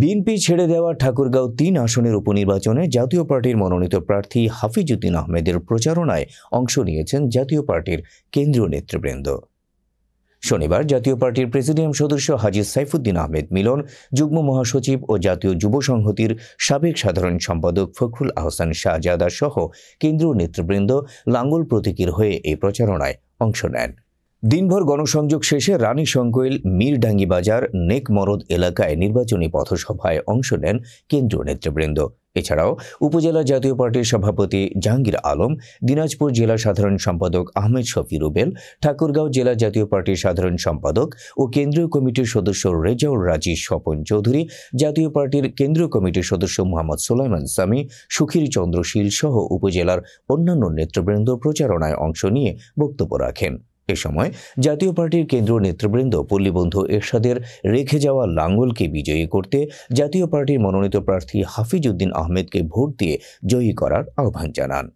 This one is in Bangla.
বিএনপি ছেড়ে দেওয়া ঠাকুরগাঁও তিন আসনের উপনির্বাচনে জাতীয় পার্টির মনোনীত প্রার্থী হাফিজুদ্দিন আহমেদের প্রচারণায় অংশ নিয়েছেন জাতীয় পার্টির কেন্দ্রীয় নেতৃবৃন্দ শনিবার জাতীয় পার্টির প্রেসিডিয়াম সদস্য হাজি সাইফুদ্দিন আহমেদ মিলন যুগ্ম মহাসচিব ও জাতীয় যুব সংহতির সাবেক সাধারণ সম্পাদক ফখরুল আহসান শাহজাদা সহ কেন্দ্রীয় নেতৃবৃন্দ লাঙ্গল প্রতীকীর হয়ে এই প্রচারণায় অংশ নেন দিনভর গণসংযোগ শেষে রানী সংকোয়েল মিরডাঙ্গি বাজার নেকমরদ এলাকায় নির্বাচনী পথসভায় অংশ নেন কেন্দ্রীয় নেতৃবৃন্দ এছাড়াও উপজেলা জাতীয় পার্টির সভাপতি জাহাঙ্গীর আলম দিনাজপুর জেলা সাধারণ সম্পাদক আহমেদ শফি রুবেল ঠাকুরগাঁও জেলা জাতীয় পার্টির সাধারণ সম্পাদক ও কেন্দ্রীয় কমিটির সদস্য রেজাউর রাজি স্বপন চৌধুরী জাতীয় পার্টির কেন্দ্রীয় কমিটির সদস্য মোহাম্মদ সোলাইমান সামি সুখীর চন্দ্রশীল সহ উপজেলার অন্যান্য নেতৃবৃন্দ প্রচারণায় অংশ নিয়ে বক্তব্য রাখেন এ সময় জাতীয় পার্টির কেন্দ্রীয় নেতৃবৃন্দ পল্লীবন্ধু এরশাদের রেখে যাওয়া লাঙ্গলকে বিজয়ী করতে জাতীয় পার্টির মনোনীত প্রার্থী হাফিজ উদ্দিন আহমেদকে ভোট দিয়ে জয়ী করার আহ্বান জানান